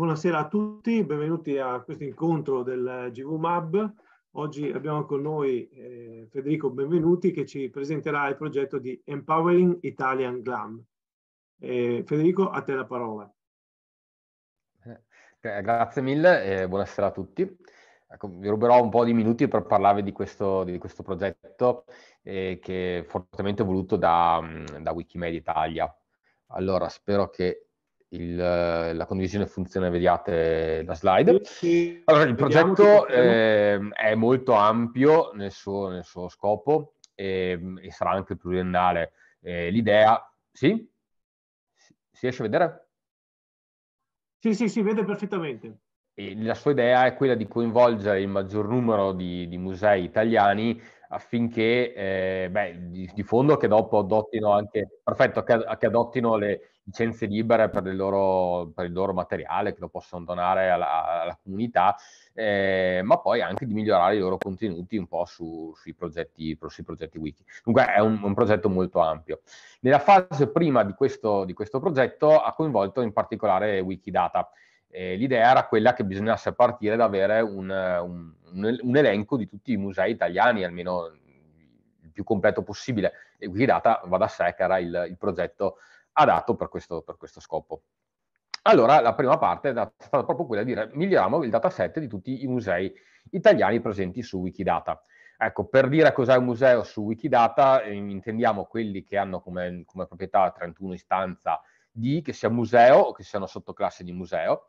Buonasera a tutti, benvenuti a questo incontro del GV Oggi abbiamo con noi eh, Federico Benvenuti che ci presenterà il progetto di Empowering Italian Glam. Eh, Federico, a te la parola. Eh, eh, grazie mille e buonasera a tutti. Ecco, vi ruberò un po' di minuti per parlarvi di questo, di questo progetto eh, che è fortemente voluto da, mm, da Wikimedia Italia. Allora, spero che il, la condivisione funziona, vediate la slide. Allora, il progetto eh, è molto ampio nel suo, nel suo scopo e, ehm, e, sarà anche pluriennale. Eh, l'idea, sì? Si riesce a vedere? Sì, sì, si vede perfettamente. E la sua idea è quella di coinvolgere il maggior numero di, di musei italiani affinché eh, beh, di, di, fondo che dopo adottino anche, perfetto, che, che adottino le licenze libere per il loro, per il loro materiale, che lo possono donare alla, alla comunità, eh, ma poi anche di migliorare i loro contenuti un po' su, sui, progetti, sui, progetti, wiki. Dunque è un, un, progetto molto ampio. Nella fase prima di questo, di questo progetto ha coinvolto in particolare Wikidata. Eh, l'idea era quella che bisognasse partire da avere un, un, un, elenco di tutti i musei italiani, almeno il più completo possibile, e Wikidata va da sé che era il, il progetto adatto per questo, per questo scopo. Allora, la prima parte è stata proprio quella di dire miglioriamo il dataset di tutti i musei italiani presenti su Wikidata. Ecco, per dire cos'è un museo su Wikidata, eh, intendiamo quelli che hanno come, come proprietà 31 istanza di, che sia museo o che siano sottoclasse di museo,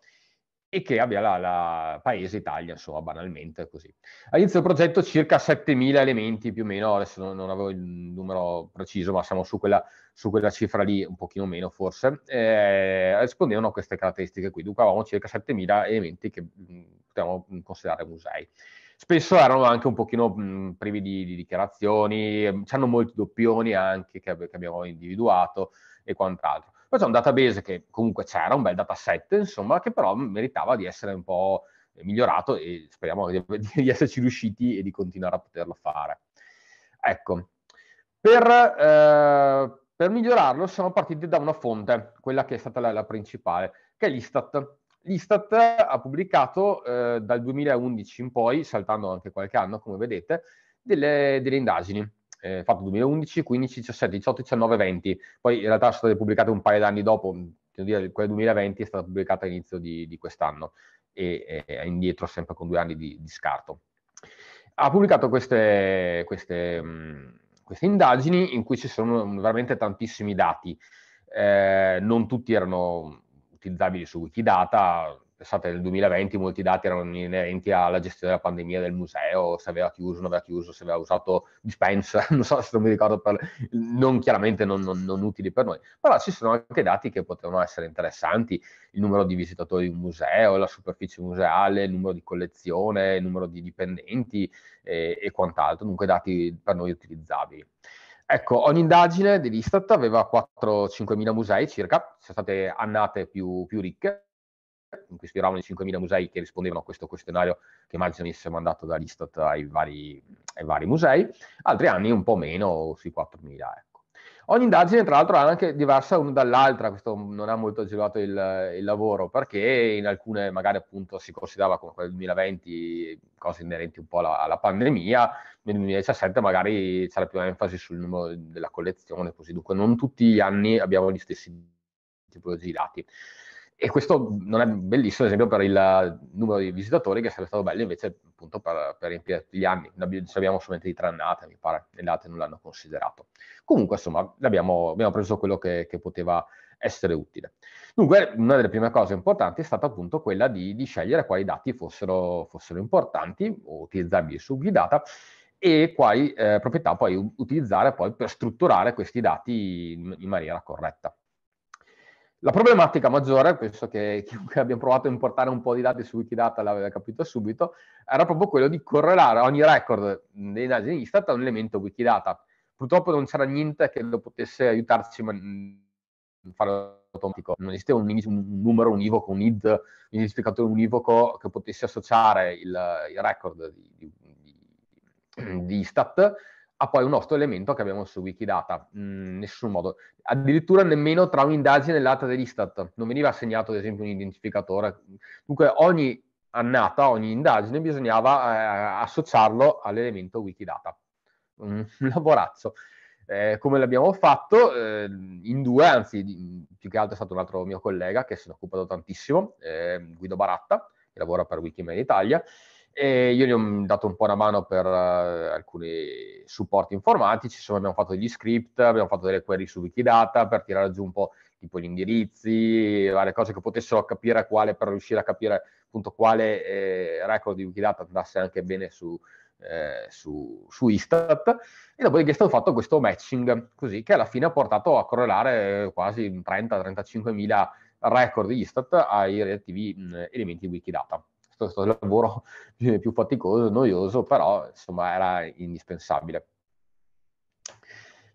e che abbia la, la paese Italia, insomma, banalmente così. All'inizio del progetto circa 7.000 elementi più o meno, adesso non, non avevo il numero preciso, ma siamo su quella, su quella cifra lì, un pochino meno forse, eh, rispondevano a queste caratteristiche qui. Dunque avevamo circa 7.000 elementi che mh, mm, potevamo mm, considerare musei. Spesso erano anche un pochino mh, mm, privi di, di dichiarazioni, ehm, c'erano molti doppioni anche che, che abbiamo individuato e quant'altro poi c'è un database che comunque c'era, un bel dataset, insomma, che però meritava di essere un po' migliorato e speriamo di, di esserci riusciti e di continuare a poterlo fare. Ecco, per, eh, per migliorarlo siamo partiti da una fonte, quella che è stata la, la principale, che è l'Istat. L'Istat ha pubblicato eh, dal 2011 in poi, saltando anche qualche anno come vedete, delle, delle indagini eh, fatto 2011, 15, 17, 18, 19, 20. Poi in realtà sono state pubblicate un paio d'anni dopo, mm, dire, quella 2020 è stata pubblicata all'inizio di, di quest'anno e è indietro sempre con due anni di, di scarto. Ha pubblicato queste, queste, mm, queste, indagini in cui ci sono veramente tantissimi dati, eh, non tutti erano utilizzabili su Wikidata, pensate nel 2020 molti dati erano inerenti alla gestione della pandemia del museo, se aveva chiuso, non aveva chiuso, se aveva usato dispense, non so se non mi ricordo, per, non chiaramente non, non, non, utili per noi, però ci sono anche dati che potevano essere interessanti, il numero di visitatori di un museo, la superficie museale, il numero di collezione, il numero di dipendenti e, e quant'altro, dunque dati per noi utilizzabili. Ecco, ogni indagine dell'Istat aveva 4-5 mila musei circa, sono state annate più, più ricche, in cui ispiravano i 5.000 musei che rispondevano a questo questionario che immagino venisse mandato dall'Istat ai vari, ai vari musei, altri anni un po' meno, sui 4.000. Ecco. Ogni indagine tra l'altro è anche diversa l'una dall'altra, questo non ha molto agevolato il, il, lavoro, perché in alcune magari appunto si considerava come quella del 2020 cose inerenti un po' alla, alla pandemia, nel 2017 magari c'era più enfasi sul numero della collezione, così dunque non tutti gli anni abbiamo gli stessi tipologie di dati. E questo non è bellissimo, ad esempio, per il numero di visitatori, che sarebbe stato bello invece appunto per, per riempire tutti gli anni. Ne abbiamo solamente di tre annate, mi pare, e le date non l'hanno considerato. Comunque, insomma, abbiamo, abbiamo preso quello che, che, poteva essere utile. Dunque, una delle prime cose importanti è stata appunto quella di, di scegliere quali dati fossero, fossero importanti o utilizzabili su Guidata e quali eh, proprietà puoi utilizzare poi per strutturare questi dati in, in maniera corretta. La problematica maggiore, penso che chiunque abbia provato a importare un po' di dati su Wikidata l'aveva capito subito, era proprio quello di correlare ogni record dei indagini Istat a un elemento Wikidata. Purtroppo non c'era niente che lo potesse aiutarci a fare automatico. Non esisteva un, un, numero univoco, un id, un identificatore univoco che potesse associare il, il record di, di, di, di Istat a poi un nostro elemento che abbiamo su Wikidata, mm, in nessun modo. Addirittura nemmeno tra un'indagine e l'altra dell'Istat, non veniva assegnato ad esempio un identificatore. Dunque ogni annata, ogni indagine bisognava eh, associarlo all'elemento Wikidata. Un lavorazzo. Eh, come l'abbiamo fatto eh, in due, anzi più che altro è stato un altro mio collega che se ne è occupato tantissimo, eh, Guido Baratta, che lavora per Wikimedia Italia, e io gli ho mm, dato un po' una mano per uh, alcuni supporti informatici, insomma abbiamo fatto degli script, abbiamo fatto delle query su Wikidata per tirare giù un po' tipo gli indirizzi, varie cose che potessero capire quale, per riuscire a capire appunto quale eh, record di Wikidata andasse anche bene su, eh, su, su Istat. E dopodiché è stato fatto questo matching, così che alla fine ha portato a correlare eh, quasi 30-35 mila record di Istat ai relativi mh, mm, elementi di Wikidata questo lavoro più faticoso, noioso, però insomma era indispensabile.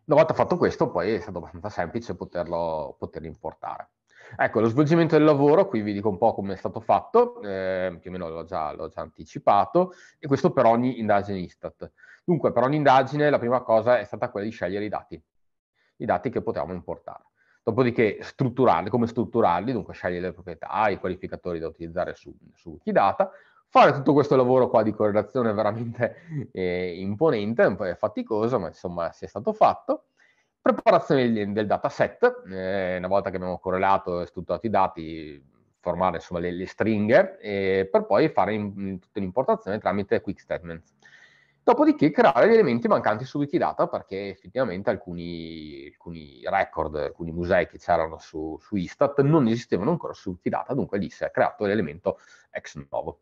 Una volta fatto questo, poi è stato abbastanza semplice poterlo, poterlo importare. Ecco, lo svolgimento del lavoro, qui vi dico un po' come è stato fatto, eh, più o meno l'ho già, l'ho già, anticipato, e questo per ogni indagine Istat. Dunque, per ogni indagine la prima cosa è stata quella di scegliere i dati, i dati che potevamo importare. Dopodiché strutturarli, come strutturarli, dunque scegliere le proprietà, i qualificatori da utilizzare su, su Kidata, fare tutto questo lavoro qua di correlazione veramente eh, imponente, un po' faticoso, ma insomma si è stato fatto. Preparazione del, del dataset, eh, una volta che abbiamo correlato e strutturato i dati, formare insomma le, le stringhe, eh, per poi fare in, in, tutta l'importazione tramite quick statements. Dopodiché creare gli elementi mancanti su Wikidata perché effettivamente alcuni, alcuni record, alcuni musei che c'erano su, su, Istat non esistevano ancora su Wikidata, dunque lì si è creato l'elemento ex novo.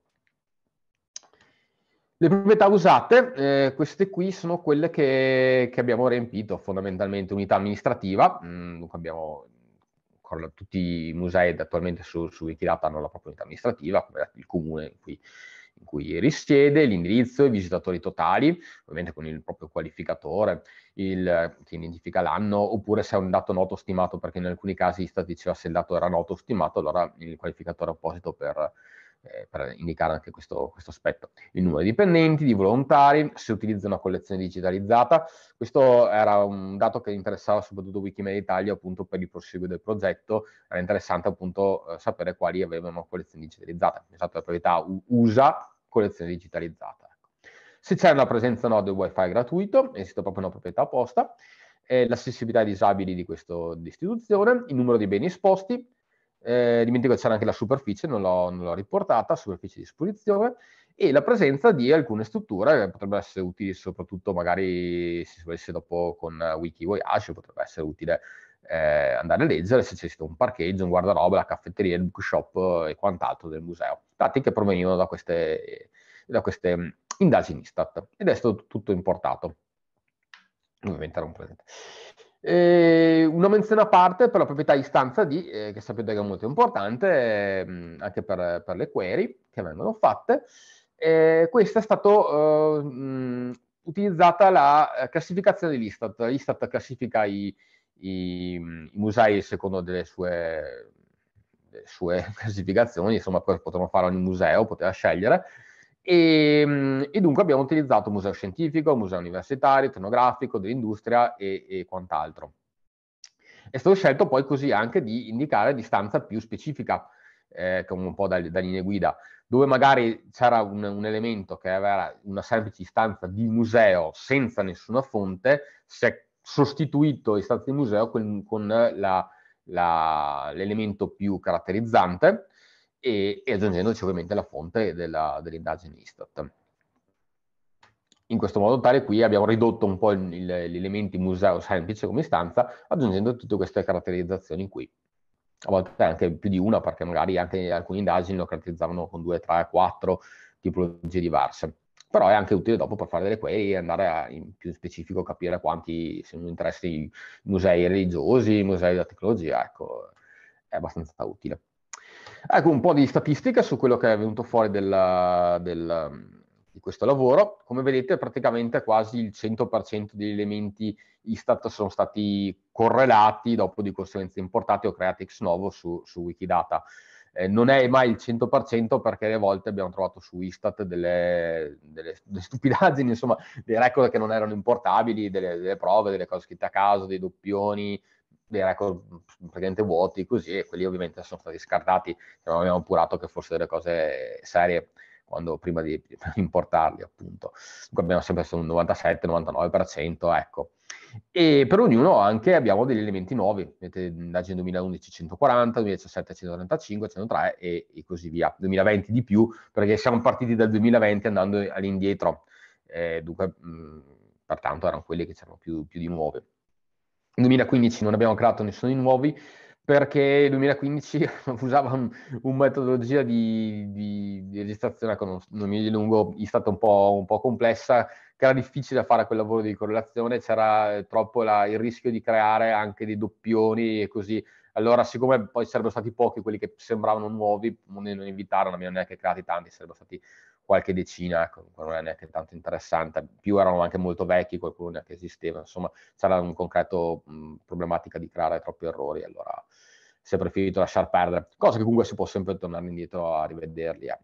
Le proprietà usate, eh, queste qui sono quelle che, che, abbiamo riempito, fondamentalmente unità amministrativa, mm, dunque abbiamo tutti i musei attualmente su, su Wikidata hanno la propria unità amministrativa, come il comune in cui in cui risiede, l'indirizzo, i visitatori totali, ovviamente con il proprio qualificatore il, eh, che identifica l'anno, oppure se è un dato noto stimato, perché in alcuni casi Istat diceva se il dato era noto stimato, allora il qualificatore apposito per eh, per indicare anche questo, questo, aspetto. Il numero di dipendenti, di volontari, se utilizza una collezione digitalizzata. Questo era un dato che interessava soprattutto Wikimedia Italia appunto per il proseguo del progetto. Era interessante appunto eh, sapere quali avevano una collezione digitalizzata. Esatto, la proprietà USA, collezione digitalizzata. Ecco. Se c'è una presenza no del wifi gratuito, esiste proprio una proprietà apposta l'accessibilità ai disabili di questa istituzione, il numero di beni esposti, eh, dimentico che c'era anche la superficie, non l'ho, non l'ho riportata, superficie di esposizione, e la presenza di alcune strutture che potrebbero essere utili soprattutto magari se si volesse dopo con Wiki Voyage, potrebbe essere utile eh, andare a leggere se c'è stato un parcheggio, un guardaroba, la caffetteria, il bookshop e quant'altro del museo. Dati che provenivano da queste, da queste mm, indagini Stat, ed è stato tutto importato. Ovviamente era un presente. Eh, e una menzione a parte per la proprietà istanza di, eh, che sapete che è molto importante eh, anche per, per, le query che vengono fatte. Eh, questa è stata eh, mm, utilizzata la eh, classificazione di Istat. Listat classifica i, i, i, musei secondo delle sue, sue classificazioni, insomma, poi fare ogni museo, poteva scegliere e, ehm, e, dunque abbiamo utilizzato museo scientifico, museo universitario, etnografico, dell'industria e, e quant'altro. È stato scelto poi così anche di indicare distanza più specifica, eh, come un po' da, da, linee guida, dove magari c'era un, un, elemento che aveva una semplice distanza di museo senza nessuna fonte, si è sostituito istanza di museo con, con la, la, l'elemento più caratterizzante, e, e aggiungendoci ovviamente la fonte della, dell'indagine Istat. In questo modo tale qui abbiamo ridotto un po' il, gli elementi museo semplice come istanza, aggiungendo tutte queste caratterizzazioni qui. A volte anche più di una, perché magari anche alcune indagini lo caratterizzavano con due, tre, quattro tipologie diverse. Però è anche utile dopo per fare delle query e andare a, in più specifico a capire quanti sono interessi musei religiosi, musei della tecnologia, ecco, è abbastanza utile. Ecco un po' di statistica su quello che è venuto fuori della, della, di questo lavoro. Come vedete, praticamente quasi il 100% degli elementi Istat sono stati correlati, dopo di conseguenza importati o creati ex novo su, su Wikidata. Eh, non è mai il 100% perché a volte abbiamo trovato su Istat delle, delle, delle stupidaggini, insomma, dei record che non erano importabili, delle, delle, prove, delle cose scritte a caso, dei doppioni, dei record mm, praticamente vuoti così e quelli ovviamente sono stati scartati non abbiamo appurato che fossero delle cose serie quando, prima di importarli appunto Dunque abbiamo sempre su un 97-99% ecco e per ognuno anche abbiamo degli elementi nuovi l'agenda 2011 140 2017 135 103 e, e così via 2020 di più perché siamo partiti dal 2020 andando all'indietro eh, dunque mh, mm, pertanto erano quelli che c'erano più, più di nuove 2015 non abbiamo creato nessuno di nuovi perché nel 2015 usava una un metodologia di, di, di, registrazione, ecco, non, non mi dilungo, è stata un po', un po', complessa, che era difficile fare quel lavoro di correlazione, c'era troppo la, il rischio di creare anche dei doppioni e così. Allora, siccome poi sarebbero stati pochi quelli che sembravano nuovi, non invitarono, non abbiamo neanche creati tanti, sarebbero stati qualche decina, non è neanche tanto interessante, più erano anche molto vecchi, qualcuno neanche esisteva, insomma c'era un concreto mh, problematica di creare troppi errori, allora si è preferito lasciar perdere, cosa che comunque si può sempre tornare indietro a rivederli. Eh.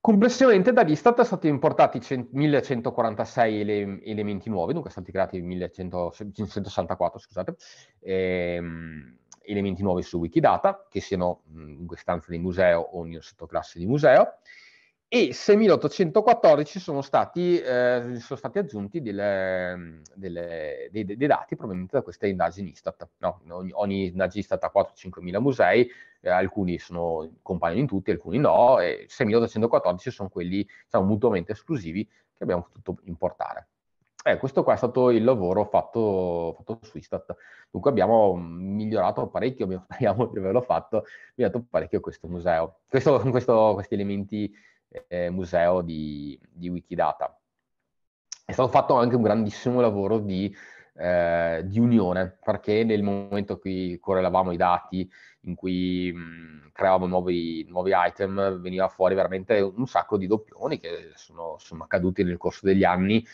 Complessivamente dall'Istat sono stati importati 1146 ele- elementi nuovi, dunque sono stati creati 1164, scusate, ehm, elementi nuovi su Wikidata, che siano mm, in stanza di museo o in sottoclasse di museo, e 6814 sono stati, eh, sono stati aggiunti delle, mm, delle, dei, dei, dati provenienti da queste indagini Istat. No, ogni, ogni indagine Istat ha 4 5000 musei, eh, alcuni sono, compaiono in tutti, alcuni no, e 6814 sono quelli diciamo, mutuamente esclusivi che abbiamo potuto importare. Eh, questo qua è stato il lavoro fatto, fatto su Istat. Dunque abbiamo mm, migliorato parecchio, abbiamo, speriamo di averlo fatto, migliorato parecchio questo museo, questo, questo, questi elementi eh, museo di, di, Wikidata. È stato fatto anche un grandissimo lavoro di, eh, di unione, perché nel momento in cui correlavamo i dati, in cui mh, mm, creavamo nuovi, nuovi, item, veniva fuori veramente un sacco di doppioni che sono, sono accaduti nel corso degli anni,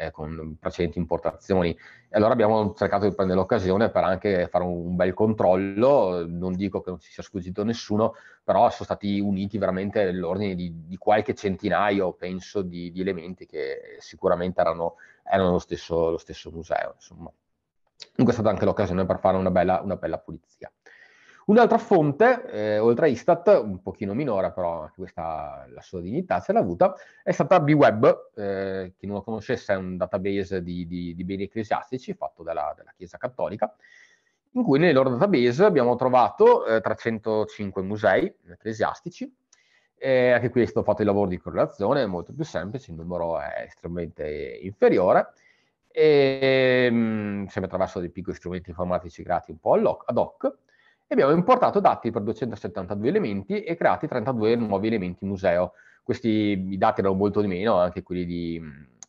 eh, con precedenti importazioni. E allora abbiamo cercato di prendere l'occasione per anche fare un bel controllo, non dico che non ci sia sfuggito nessuno, però sono stati uniti veramente l'ordine di, di qualche centinaio, penso, di, di elementi che sicuramente erano, erano lo, stesso, lo, stesso, museo. Insomma. Dunque è stata anche l'occasione per fare una bella, una bella pulizia. Un'altra fonte, eh, oltre a Istat, un pochino minore, però anche questa la sua dignità ce l'ha avuta, è stata BWeb, eh, chi non lo conoscesse è un database di, di, di beni ecclesiastici fatto dalla, dalla, Chiesa Cattolica, in cui nel loro database abbiamo trovato eh, 305 musei ecclesiastici, e anche qui è stato fatto il lavoro di correlazione, è molto più semplice, il numero è estremamente inferiore, e, ehm, mh, sempre attraverso dei piccoli strumenti informatici creati un po' ad hoc, e abbiamo importato dati per 272 elementi e creati 32 nuovi elementi museo. Questi i dati erano molto di meno, anche quelli di,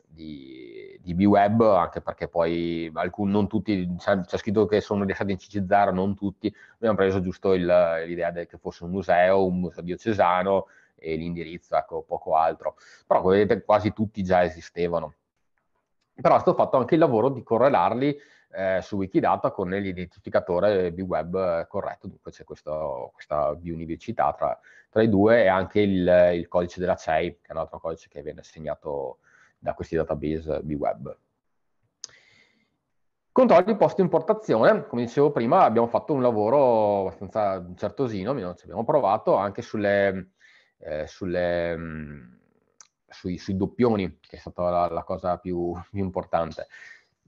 di, di B-Web, anche perché poi alcuni, non tutti, c'è scritto che sono riesciati a 0 non tutti, abbiamo preso giusto il, l'idea che fosse un museo, un museo diocesano e l'indirizzo, ecco, poco altro. Però come vedete quasi tutti già esistevano. Però è stato fatto anche il lavoro di correlarli eh, su Wikidata con l'identificatore di web eh, corretto, dunque c'è questa biunivocità tra, tra, i due e anche il, il, codice della CEI, che è un altro codice che viene assegnato da questi database B-Web. Controlli post-importazione, come dicevo prima, abbiamo fatto un lavoro abbastanza certosino, ci abbiamo provato anche sulle, eh, sulle, mm, sui, sui, doppioni, che è stata la, la cosa più, più importante.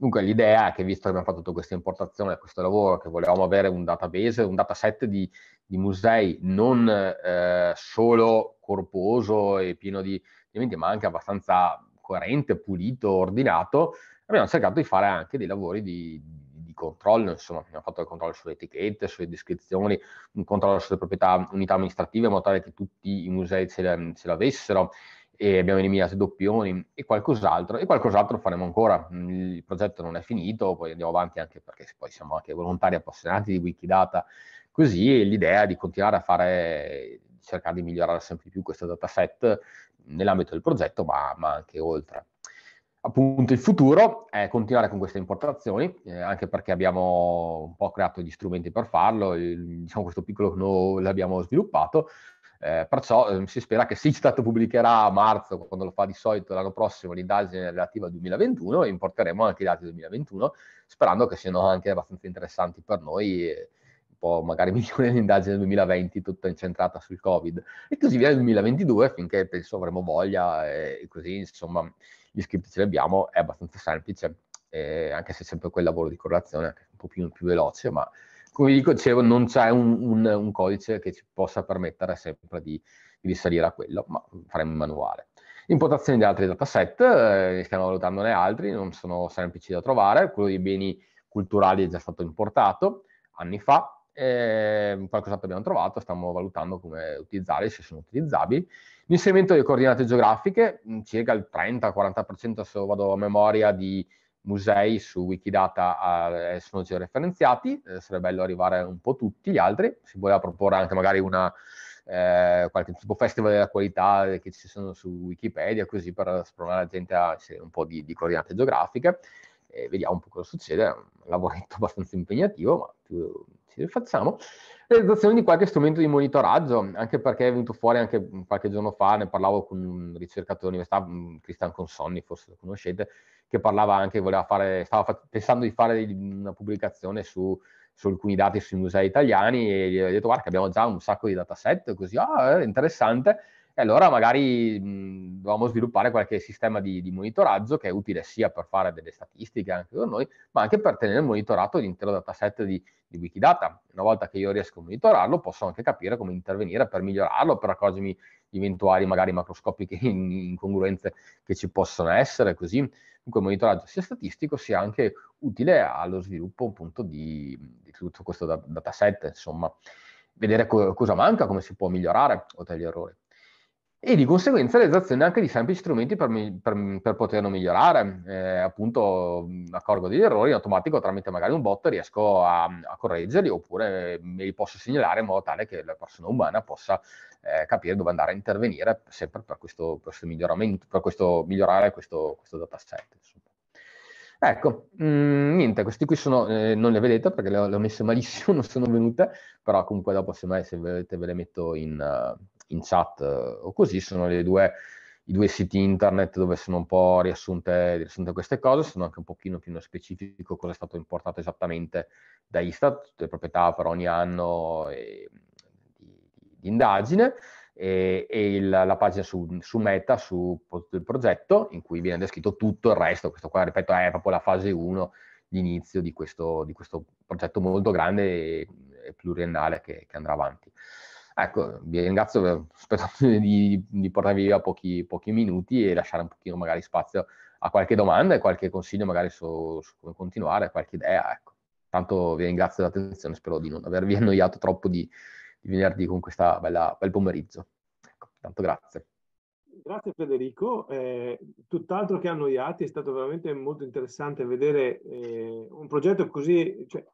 Dunque l'idea è che visto che abbiamo fatto tutta questa importazione, questo lavoro, che volevamo avere un database, un dataset di, di musei non eh, solo corposo e pieno di elementi, ma anche abbastanza coerente, pulito, ordinato, abbiamo cercato di fare anche dei lavori di, di controllo, insomma, abbiamo fatto il controllo sulle etichette, sulle descrizioni, un controllo sulle proprietà unità amministrative, in modo tale che tutti i musei ce l'avessero. La e abbiamo eliminato i doppioni e qualcos'altro e qualcos'altro faremo ancora mm, il progetto non è finito poi andiamo avanti anche perché poi siamo anche volontari appassionati di Wikidata così l'idea è di continuare a fare cercare di migliorare sempre di più questo dataset nell'ambito del progetto ma, ma anche oltre appunto il futuro è continuare con queste importazioni, eh, anche perché abbiamo un po' creato gli strumenti per farlo, il, diciamo questo piccolo no l'abbiamo sviluppato, eh, perciò eh, si spera che Sistat pubblicherà a marzo, quando lo fa di solito l'anno prossimo, l'indagine relativa al 2021 e importeremo anche i dati del 2021, sperando che siano anche abbastanza interessanti per noi, eh, un po' magari migliore l'indagine del 2020, tutta incentrata sul Covid, e così via nel 2022, finché penso avremo voglia e così, insomma, gli script ce li abbiamo, è abbastanza semplice, anche se sempre quel lavoro di correlazione è un po' più, più veloce, ma come vi dicevo, non c'è un, un, un, codice che ci possa permettere sempre di, di risalire a quello, ma faremo un manuale. Importazione di altri dataset, eh, stiamo valutandone altri, non sono semplici da trovare, quello dei beni culturali è già stato importato anni fa, eh, qualcos'altro abbiamo trovato, stiamo valutando come utilizzarli, se sono utilizzabili. L'inserimento delle coordinate geografiche, mm, circa il 30-40% se vado a memoria di musei su Wikidata eh, sono georeferenziati, eh, sarebbe bello arrivare un po' tutti gli altri, si voleva proporre anche magari una, eh, qualche tipo festival della qualità eh, che ci sono su Wikipedia, così per spronare la gente a un po' di, di coordinate geografiche e vediamo un po' cosa succede, è un lavoretto abbastanza impegnativo, ma più ci rifacciamo. Realizzazione di qualche strumento di monitoraggio, anche perché è venuto fuori anche qualche giorno fa, ne parlavo con un ricercatore dell'università, Cristian Consonni, forse lo conoscete, che parlava anche, voleva fare, stava pensando di fare una pubblicazione su, su alcuni dati sui musei italiani e gli ho detto guarda abbiamo già un sacco di dataset, così, ah, interessante, e allora magari mh, mhmm, dovevamo sviluppare qualche sistema di, di, monitoraggio che è utile sia per fare delle statistiche anche con noi, ma anche per tenere monitorato l'intero dataset di, di Wikidata. Una volta che io riesco a monitorarlo, posso anche capire come intervenire per migliorarlo, per accorgermi di eventuali magari macroscopiche incongruenze che ci possono essere, così. Dunque il monitoraggio sia statistico sia anche utile allo sviluppo appunto di, di tutto questo dataset, insomma. Vedere co- cosa manca, come si può migliorare o dagli errori e di conseguenza la realizzazione anche di semplici strumenti per, per, per poterlo migliorare. Eh, appunto, accorgo degli errori in automatico tramite magari un bot riesco a, a, correggerli oppure me li posso segnalare in modo tale che la persona umana possa eh, capire dove andare a intervenire sempre per questo, questo miglioramento, per questo, migliorare questo, questo dataset. Insomma. Ecco, mh, mm, niente, questi qui sono, eh, non le vedete perché le ho, le ho, messe malissimo, non sono venute, però comunque dopo se, mai, se volete ve le metto in... Uh, in chat o così, sono due, i due siti internet dove sono un po' riassunte, riassunte, queste cose, sono anche un pochino più nello specifico cosa è stato importato esattamente da Istat, tutte le proprietà per ogni anno e, di, di indagine e, e il, la pagina su, su Meta, su tutto il progetto, in cui viene descritto tutto il resto. Questo qua, ripeto, è proprio la fase 1, l'inizio di questo, di questo progetto molto grande e, e pluriennale che, che, andrà avanti. Ecco, vi ringrazio, spero di, di portarvi via pochi, pochi, minuti e lasciare un pochino magari spazio a qualche domanda e qualche consiglio magari su, su come continuare, qualche idea, ecco. Tanto vi ringrazio dell'attenzione, spero di non avervi annoiato troppo di, di venerdì con questo bel pomeriggio. Ecco, tanto grazie. Grazie Federico, eh, tutt'altro che annoiati, è stato veramente molto interessante vedere eh, un progetto così, cioè,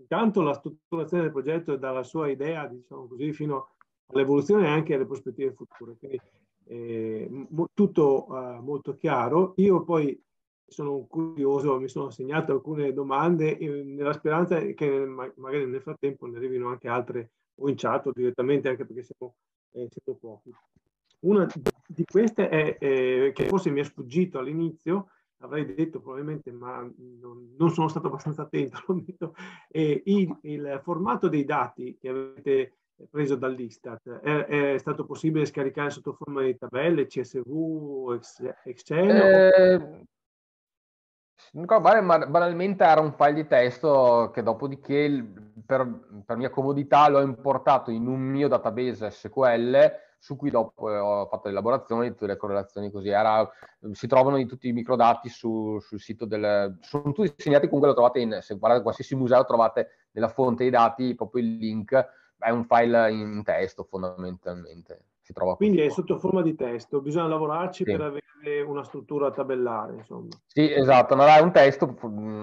intanto la strutturazione del progetto dalla sua idea, diciamo così, fino all'evoluzione e anche alle prospettive future. Quindi eh, tutto eh, molto chiaro. Io poi sono curioso, mi sono segnato alcune domande nella speranza che magari nel frattempo ne arrivino anche altre o in chat o direttamente anche perché siamo, eh, siamo pochi. Una di queste è, eh, che forse mi è sfuggito all'inizio, avrei detto probabilmente, ma non, non sono stato abbastanza attento, eh, il, il, formato dei dati che avete preso dall'Istat è, è, stato possibile scaricare sotto forma di tabelle, CSV, Excel? Eh, mi banalmente era un file di testo che dopodiché per, per, mia comodità l'ho importato in un mio database SQL su cui dopo ho fatto le elaborazioni, tutte le correlazioni così. Era, si trovano in tutti i microdati su, sul sito del... Sono tutti segnati, comunque lo trovate in... Se guardate qualsiasi museo trovate nella fonte dei dati proprio il link, è un file in testo fondamentalmente. Quindi è sotto forma di testo, bisogna lavorarci sì. per avere una struttura tabellare, insomma. Sì, esatto, ma è un testo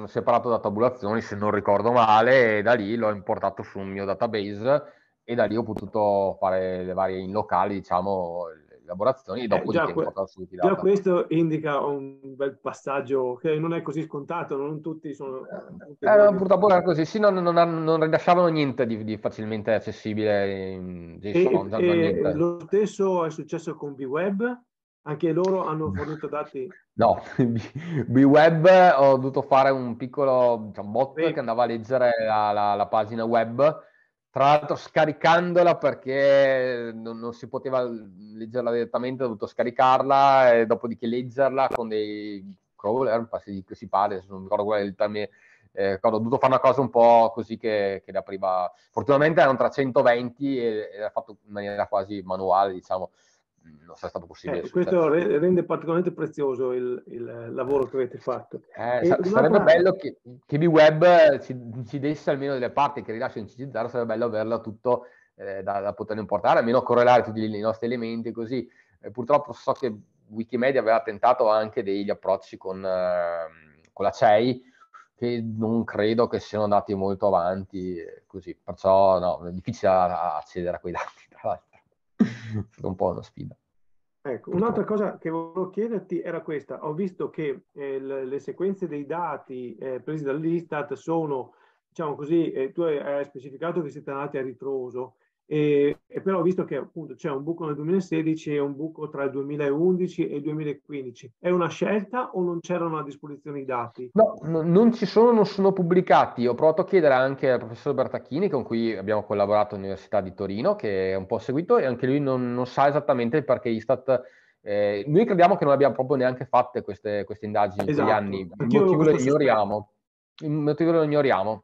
separato da tabulazioni, se non ricordo male, e da lì l'ho importato sul mio database e da lì ho potuto fare le varie in locale, diciamo, elaborazioni e eh, dopo eh, già, di tempo que- già questo indica un bel passaggio che non è così scontato, non tutti sono... Tutti eh, no, eh, purtroppo era così, sì, non, non, non, rilasciavano niente di, di facilmente accessibile in mm, JSON. E, e lo stesso è successo con B-Web? Anche loro hanno fornito dati? No, B-Web ho dovuto fare un piccolo diciamo, bot sì. che andava a leggere la, la, la pagina web tra l'altro scaricandola perché non, non, si poteva leggerla direttamente, ho dovuto scaricarla e dopodiché leggerla con dei crawler, passi di si parla, non ricordo qual è il termine, eh, ho dovuto fare una cosa un po' così che, che la prima... Fortunatamente erano 320 e era fatto in maniera quasi manuale, diciamo, non sarà stato possibile. Eh, questo rende particolarmente prezioso il, il, eh, lavoro che avete fatto. Eh, sa- sarebbe parte... bello che, che B-Web eh, ci, ci, desse almeno delle parti che rilascia in CC0, sarebbe bello averlo tutto eh, da, da poter importare, almeno correlare tutti i nostri elementi così. Eh, purtroppo so che Wikimedia aveva tentato anche degli approcci con, ehm, con la CEI, che non credo che siano andati molto avanti, così. Perciò no, è difficile accedere a quei dati, tra l'altro. un po' una sfida. Ecco, un'altra cosa che volevo chiederti era questa. Ho visto che eh, le sequenze dei dati eh, presi dall'Istat sono, diciamo così, eh, tu hai, specificato che siete andati a ritroso, e, e, però ho visto che appunto c'è un buco nel 2016 e un buco tra il 2011 e il 2015. È una scelta o non c'erano a disposizione i dati? No, no non ci sono, non sono pubblicati. Ho provato a chiedere anche al professor Bertacchini con cui abbiamo collaborato all'Università di Torino, che è un po' seguito e anche lui non, non sa esattamente perché Istat... Eh, noi crediamo che non abbiamo proprio neanche fatte queste, queste indagini esatto. anni, il motivo lo ignoriamo. Il motivo lo ignoriamo.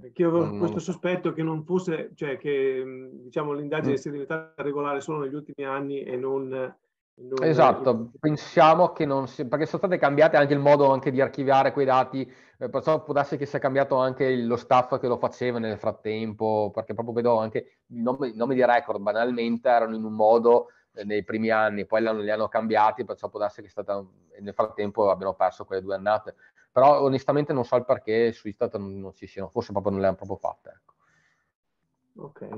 Perché io avevo questo sospetto che non fosse, cioè che mm, diciamo, l'indagine mm. sia diventata regolare solo negli ultimi anni e non non esatto, è... pensiamo che non si... perché sono state cambiate anche il modo anche di archiviare quei dati, eh, perciò può darsi che sia cambiato anche lo staff che lo faceva nel frattempo, perché proprio vedo anche i nomi, nomi di record banalmente erano in un modo eh, nei primi anni, poi li hanno, li hanno cambiati, perciò può darsi che stata, nel frattempo abbiano perso quelle due annate però onestamente non so il perché su Instagram non ci siano, forse proprio non le hanno proprio fatte. Ecco. Ok,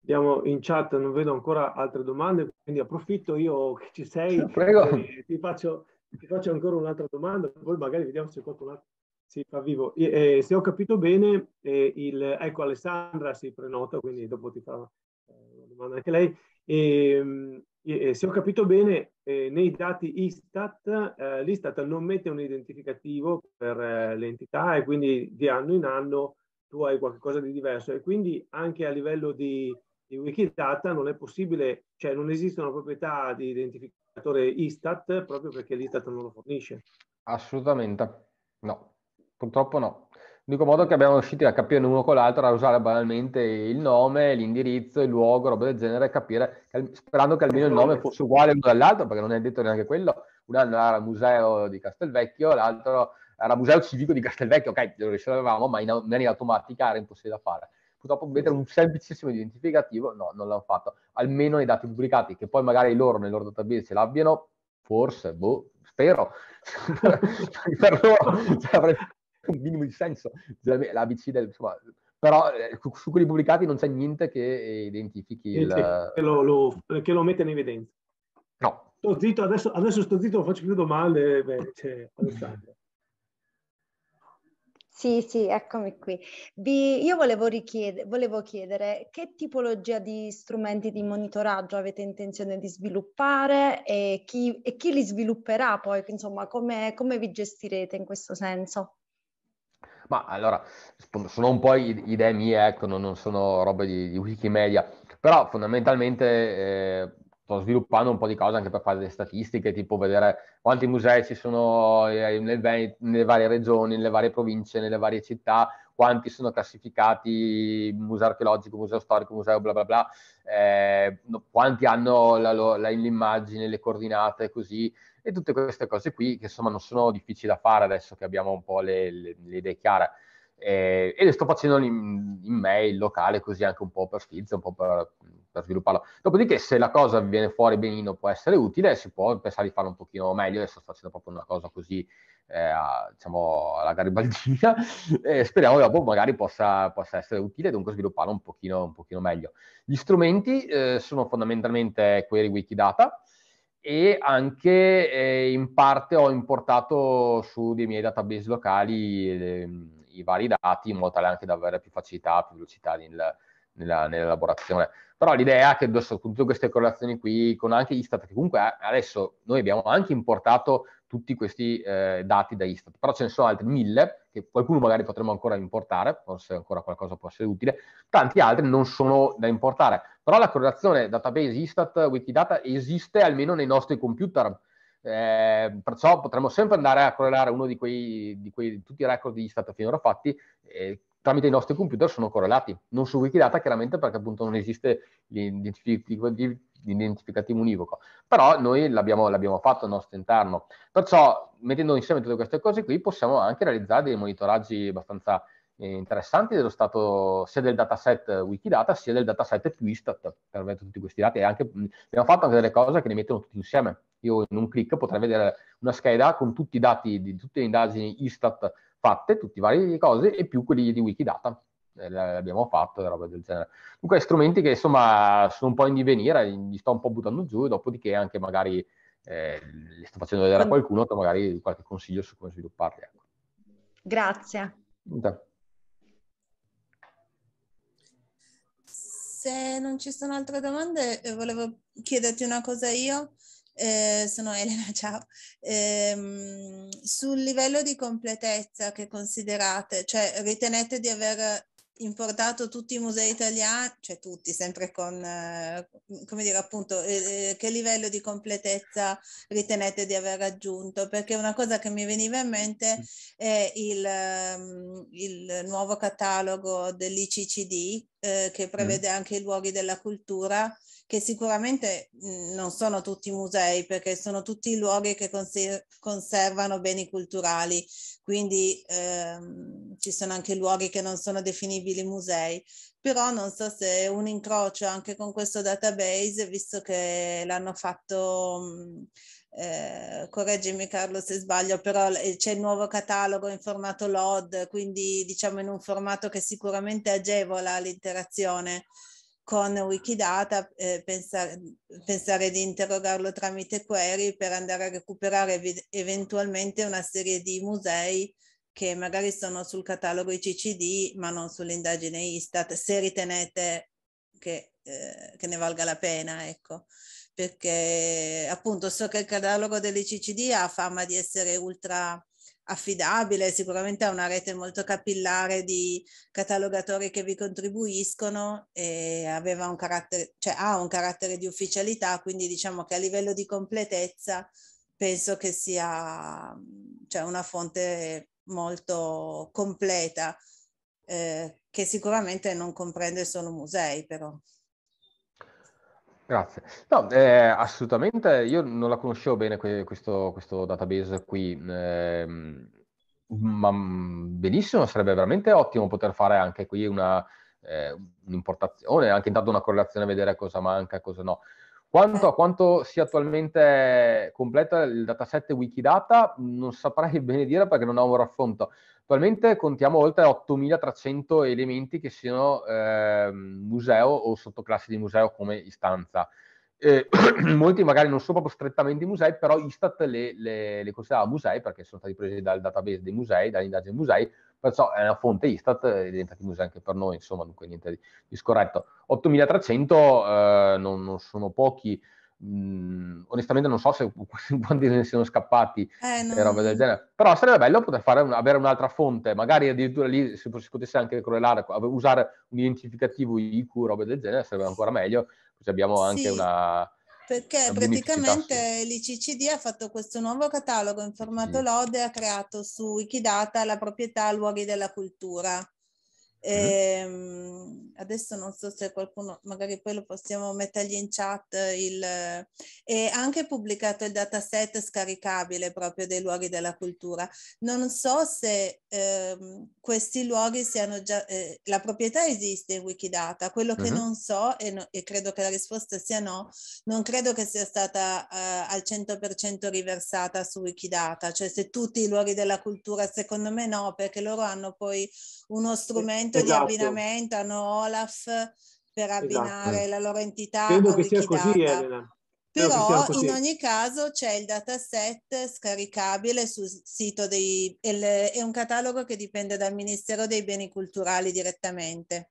andiamo in chat, non vedo ancora altre domande, quindi approfitto io che ci sei, Prego. Ti faccio, ti, faccio, ancora un'altra domanda, poi magari vediamo se qualcun altro si fa vivo. E, eh, se ho capito bene, eh, il, ecco Alessandra si prenota, quindi dopo ti farò eh, una domanda anche lei. E, ehm, eh, se ho capito bene, eh, nei dati Istat, eh, l'Istat non mette un identificativo per eh, l'entità e quindi di anno in anno tu hai qualcosa di diverso e quindi anche a livello di, di Wikidata non è possibile, cioè non esiste una proprietà di identificatore Istat proprio perché l'Istat non lo fornisce. Assolutamente no, purtroppo no. L'unico modo che abbiamo riuscito a capire l'uno con l'altro era usare banalmente il nome, l'indirizzo, il luogo, roba del genere, capire, sperando che almeno il nome fosse uguale l'uno all'altro, perché non è detto neanche quello. Un anno era museo di Castelvecchio, l'altro era museo civico di Castelvecchio, ok, lo risolvevamo, ma in, maniera automatica era impossibile da fare. Purtroppo mettere un semplicissimo identificativo, no, non l'hanno fatto. Almeno i dati pubblicati, che poi magari loro nel loro database ce l'abbiano, forse, boh, spero. per loro cioè, avrei, un minimo di senso. L'ABC del, insomma, però eh, su quelli pubblicati non c'è niente che identifichi eh, il... Che lo, lo, che lo mette in evidenza. No. Sto zitto, adesso, adesso sto zitto, faccio più domande. Eh, beh, c'è cioè, Alessandro. Sì, sì, eccomi qui. Vi, io volevo, richiede, volevo chiedere che tipologia di strumenti di monitoraggio avete intenzione di sviluppare e chi, e chi li svilupperà poi, insomma, come, come vi gestirete in questo senso? Ma allora, sono un po' idee mie, ecco, non, non sono robe di, di, Wikimedia, però fondamentalmente eh, sto sviluppando un po' di cose anche per fare delle statistiche, tipo vedere quanti musei ci sono eh, nel nelle varie regioni, nelle varie province, nelle varie città, quanti sono classificati museo archeologico, museo storico, museo bla bla bla, eh, quanti hanno l'immagine, le coordinate, così e tutte queste cose qui che insomma non sono difficili da fare adesso che abbiamo un po' le, le, le idee chiare. Eh, e le sto facendo in, in, mail locale così anche un po' per sfizio, un po' per, per, svilupparlo. Dopodiché se la cosa viene fuori benino può essere utile, si può pensare di farlo un pochino meglio, adesso sto facendo proprio una cosa così, eh, diciamo, alla garibaldina, e speriamo che dopo magari possa, possa essere utile, dunque svilupparlo un pochino, un pochino meglio. Gli strumenti eh, sono fondamentalmente query wikidata, e anche eh, in parte ho importato su dei miei database locali le, ehm, i vari dati in modo tale anche da avere più facilità, più velocità nel, nella, nell'elaborazione. Però l'idea è che adesso con tutte queste correlazioni qui, con anche Istat, che comunque adesso noi abbiamo anche importato tutti questi eh, dati da Istat. Però ce ne sono altri mille, che qualcuno magari potremmo ancora importare, forse ancora qualcosa può essere utile, tanti altri non sono da importare. Però la correlazione database Istat-Wikidata esiste almeno nei nostri computer, eh, perciò potremmo sempre andare a correlare uno di quei, di quei tutti i record di Istat finora fatti eh, tramite i nostri computer sono correlati, non su Wikidata chiaramente perché appunto non esiste l'identificativo univoco, però noi l'abbiamo, l'abbiamo fatto al nostro interno, perciò mettendo insieme tutte queste cose qui possiamo anche realizzare dei monitoraggi abbastanza eh, interessanti dello stato sia del dataset Wikidata sia del dataset Twistat per vedere tutti questi dati e anche, abbiamo fatto anche delle cose che li mettono tutti insieme, io in un clic potrei vedere una scheda con tutti i dati di tutte le indagini Istat fatte, tutte i vari cose, e più quelli di Wikidata. Eh, l'abbiamo fatto, roba del genere. comunque strumenti che insomma sono un po' in divenire, li sto un po' buttando giù, dopodiché anche magari eh, li sto facendo vedere a qualcuno che magari qualche consiglio su come svilupparli. Ecco. Grazie. Da. Se non ci sono altre domande, eh, volevo chiederti una cosa io. Eh, sono Elena, ciao. Eh, sul livello di completezza che considerate, cioè ritenete di aver importato tutti i musei italiani, cioè tutti, sempre con, eh, come dire appunto, eh, eh che livello di completezza ritenete di aver raggiunto? Perché una cosa che mi veniva in mente mm. è il, ehm, il nuovo catalogo dell'ICCD eh, che mm. prevede mm. anche i luoghi della cultura, che sicuramente mh, mm, non sono tutti musei, perché sono tutti luoghi che conser- conservano beni culturali, quindi ehm, ci sono anche luoghi che non sono definibili musei. Però non so se un incrocio anche con questo database, visto che l'hanno fatto mh, mm, eh, correggimi Carlo se sbaglio, però eh, c'è il nuovo catalogo in formato LOD, quindi diciamo in un formato che sicuramente agevola l'interazione con Wikidata, eh, pensare, pensare, di interrogarlo tramite query per andare a recuperare eventualmente una serie di musei che magari sono sul catalogo ICCD ma non sull'indagine Istat, se ritenete che, eh, che ne valga la pena, ecco perché appunto so che il catalogo dell'ICCD ha fama di essere ultra affidabile, sicuramente ha una rete molto capillare di catalogatori che vi contribuiscono e aveva un carattere, cioè ha un carattere di ufficialità, quindi diciamo che a livello di completezza penso che sia cioè, una fonte molto completa eh, che sicuramente non comprende solo musei però. Grazie. No, eh, assolutamente, io non la conoscevo bene que- questo, questo, database qui, ehm, ma mm, benissimo, sarebbe veramente ottimo poter fare anche qui una, eh, un'importazione, anche intanto una correlazione, vedere cosa manca, cosa no. Quanto a quanto sia attualmente completo il dataset Wikidata, non saprei bene dire perché non ho un raffronto. Attualmente contiamo oltre 8.300 elementi che siano eh, museo o sottoclasse di museo come istanza. Eh, molti magari non sono proprio strettamente musei, però Istat le, le, le considera musei perché sono stati presi dal database dei musei, dall'indagine musei, perciò è una fonte Istat, eh, diventa chiusa anche per noi, insomma, dunque niente di, di scorretto. 8.300 eh, non, non, sono pochi, mh, mm, onestamente non so se quanti ne siano scappati eh, e roba del genere, però sarebbe bello poter fare un, avere un'altra fonte, magari addirittura lì se si potesse anche correlare, usare un identificativo IQ, roba del genere, sarebbe ancora meglio, così abbiamo anche sì. una perché esatto, praticamente l'ICCD ha fatto questo nuovo catalogo in formato mm. lode, ha creato su Wikidata la proprietà luoghi della cultura. Mm-hmm. E, ehm, adesso non so se qualcuno, magari poi lo possiamo mettergli in chat. Il, è anche pubblicato il dataset scaricabile proprio dei luoghi della cultura. Non so se eh, questi luoghi siano già. Eh, la proprietà esiste in Wikidata. Quello che uh-huh. non so, e, no, e, credo che la risposta sia no, non credo che sia stata eh, al 100% riversata su Wikidata. Cioè, se tutti i luoghi della cultura, secondo me no, perché loro hanno poi uno strumento momento esatto. di abbinamento hanno Olaf per esatto. abbinare esatto. la loro entità. Credo che sia così, Elena. Però in ogni caso c'è il dataset scaricabile sul sito dei... è un catalogo che dipende dal Ministero dei Beni Culturali direttamente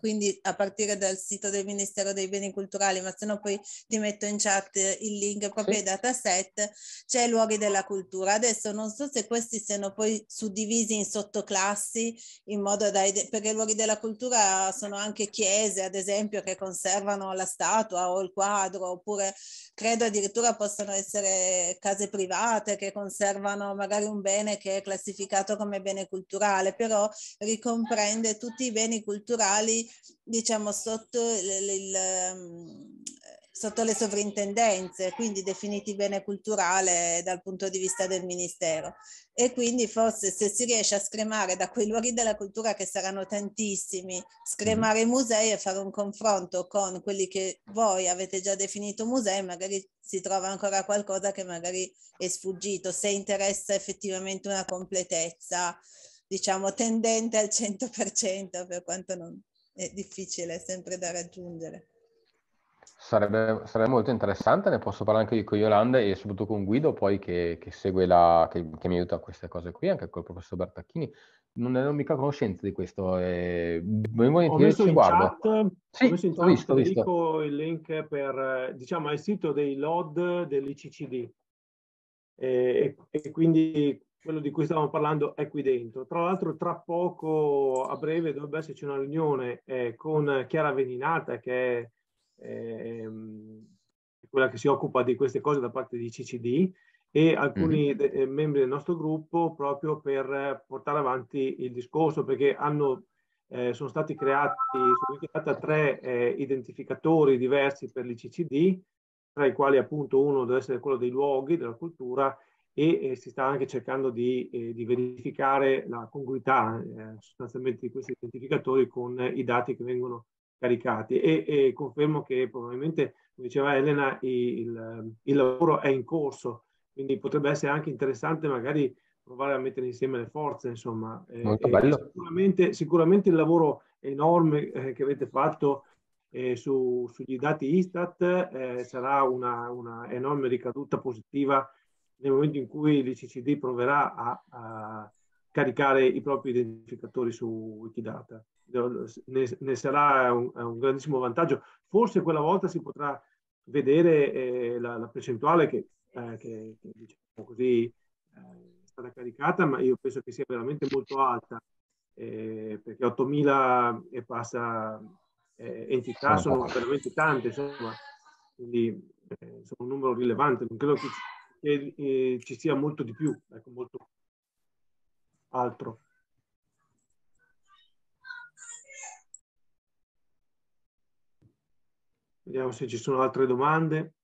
quindi a partire dal sito del Ministero dei Beni Culturali, ma se no poi ti metto in chat il link proprio ai dataset, c'è luoghi della cultura. Adesso non so se questi siano poi suddivisi in sottoclassi, in modo da, perché i luoghi della cultura sono anche chiese, ad esempio, che conservano la statua o il quadro, oppure credo addirittura possano essere case private che conservano magari un bene che è classificato come bene culturale, però ricomprende tutti i beni culturali diciamo, sotto, il, il, ehm, sotto le sovrintendenze, quindi definiti bene culturale dal punto di vista del Ministero. E quindi forse se si riesce a scremare da quei luoghi della cultura che saranno tantissimi, scremare i mhm. musei e fare un confronto con quelli che voi avete già definito musei, magari si trova ancora qualcosa che magari è sfuggito, se interessa effettivamente una completezza diciamo tendente al 100% per quanto non, è difficile, sempre da raggiungere. Sarebbe, sarebbe, molto interessante, ne posso parlare anche io con Yolanda e soprattutto con Guido poi che, che segue la, che, che, mi aiuta a queste cose qui, anche col professor Bertacchini. Non ero mica conoscenza di questo, eh, ho messo in guardo. chat, sì, ho messo in chat, ho visto, ho visto. il link per, eh, diciamo, il sito dei LOD dell'ICCD. E, e, quindi quello di cui stavamo parlando è qui dentro. Tra l'altro tra poco, a breve, dovrebbe esserci una riunione eh, con Chiara Veninata, che è ehm, quella che si occupa di queste cose da parte di CCD, e alcuni mhm. de- eh, membri del nostro gruppo proprio per portare avanti il discorso, perché hanno, eh, sono stati creati, sono creati tre eh, identificatori diversi per l'ICCD, tra i quali appunto uno deve essere quello dei luoghi, della cultura, e eh, si sta anche cercando di, eh, di verificare la congruità eh, sostanzialmente di questi identificatori con i dati che vengono caricati e, e confermo che probabilmente, come diceva Elena, il, il, lavoro è in corso, quindi potrebbe essere anche interessante magari provare a mettere insieme le forze, insomma. Eh, sicuramente, sicuramente, il lavoro enorme eh, che avete fatto eh, su, sugli dati Istat sarà una, una enorme ricaduta positiva nel momento in cui l'ICCD proverà a, a caricare i propri identificatori su Wikidata. Ne, ne sarà un, un, grandissimo vantaggio. Forse quella volta si potrà vedere eh, la, la, percentuale che, eh, che, che diciamo così, eh, è stata caricata, ma io penso che sia veramente molto alta, eh, perché 8.000 e passa eh, entità sono veramente tante, insomma, quindi eh, sono un numero rilevante. Non credo che che eh, ci sia molto di più, ecco, molto altro. Vediamo se ci sono altre domande.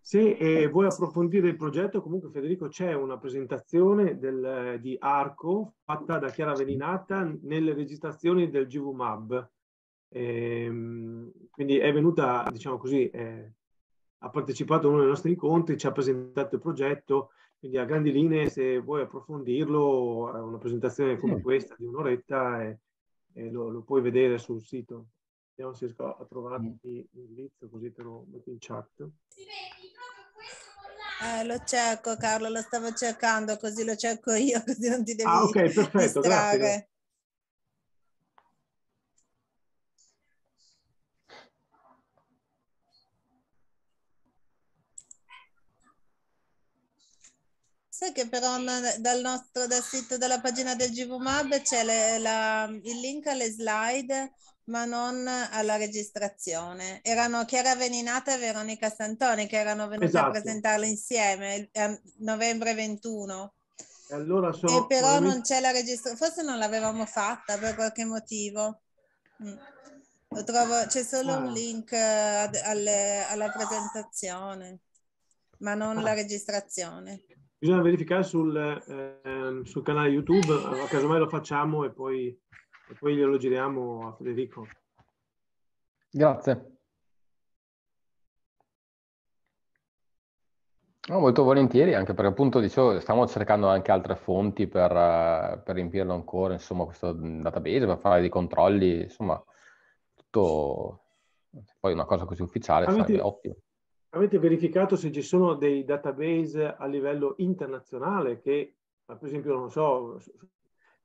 Se eh, vuoi approfondire il progetto, comunque Federico c'è una presentazione del, eh, di Arco fatta da Chiara Veninata nelle registrazioni del GVMAB. Ehm, quindi è venuta, diciamo così, eh, ha partecipato a uno dei nostri incontri, ci ha presentato il progetto, quindi a grandi linee se vuoi approfondirlo, una presentazione come questa di un'oretta e, eh, lo, lo, puoi vedere sul sito. Vediamo se riesco a trovarti l'indirizzo mm. così te lo metto in chat. Sì, eh, lo cerco Carlo, lo stavo cercando, così lo cerco io, così non ti devi Ah ok, perfetto, distrarre. grazie. Sai che però dal, nostro, dal sito della pagina del GVMAB c'è le, la, il link alle slide, ma non alla registrazione. Erano Chiara Veninata e Veronica Santoni che erano venute esatto. a presentarle insieme a novembre 21. E, allora e però veramente... non c'è la registrazione, forse non l'avevamo fatta per qualche motivo. Mm. Trovo, c'è solo ah. un link eh, ad, alle, alla presentazione, ma non ah. la registrazione bisogna verificare sul, eh, sul canale YouTube, allora, eh, casomai lo facciamo e poi, e poi glielo giriamo a Federico. Grazie. No, molto volentieri, anche perché appunto dicevo, stiamo cercando anche altre fonti per, eh, per riempirlo ancora, insomma, questo database, per fare dei controlli, insomma, tutto, poi una cosa così ufficiale Avete... sarebbe ottimo. Avete verificato se ci sono dei database a livello internazionale che, per esempio, non so,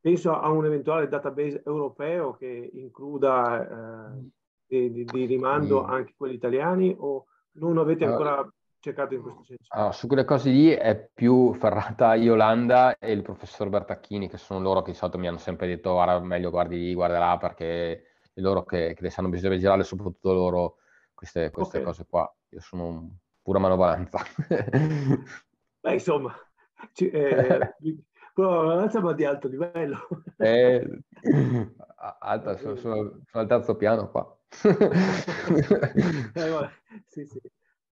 penso a un eventuale database europeo che includa eh, di, di, rimando mm. anche quelli italiani o non avete ah. ancora cercato in questo senso? Ah, su quelle cose lì è più ferrata Yolanda e il professor Bertacchini, che sono loro che di solito mi hanno sempre detto guarda meglio guardi lì, guarda là, perché è loro che, che ne sanno bisogna vigilare, soprattutto loro queste, queste okay. cose qua. Io sono un pura manovalanza. Beh, insomma, ci, eh, pura manovalanza ma di alto livello. eh, alta, sono, sono, sono, al terzo piano qua. eh, sì, sì,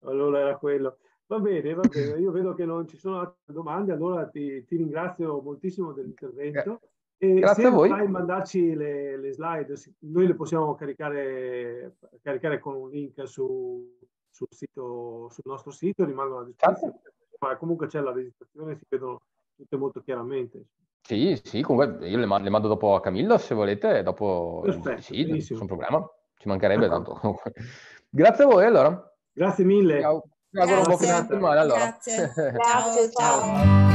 allora era quello. Va bene, va bene, io vedo che non ci sono altre domande, allora ti, ti ringrazio moltissimo dell'intervento. Eh, e Grazie a voi. Vai mandarci le, le, slide, noi le possiamo caricare, caricare con un link su, sul, sito, sul, nostro sito, rimangono a disposizione. Certo. Comunque c'è la registrazione, si vedono tutte molto chiaramente. Sì, sì, comunque io le, mando, le mando dopo a Camillo se volete, dopo Perfetto, sì, nessun problema, ci mancherebbe tanto. Grazie a voi allora. Grazie mille. Ciao. Grazie. Buona settimana allora. Grazie. Grazie, ciao. ciao.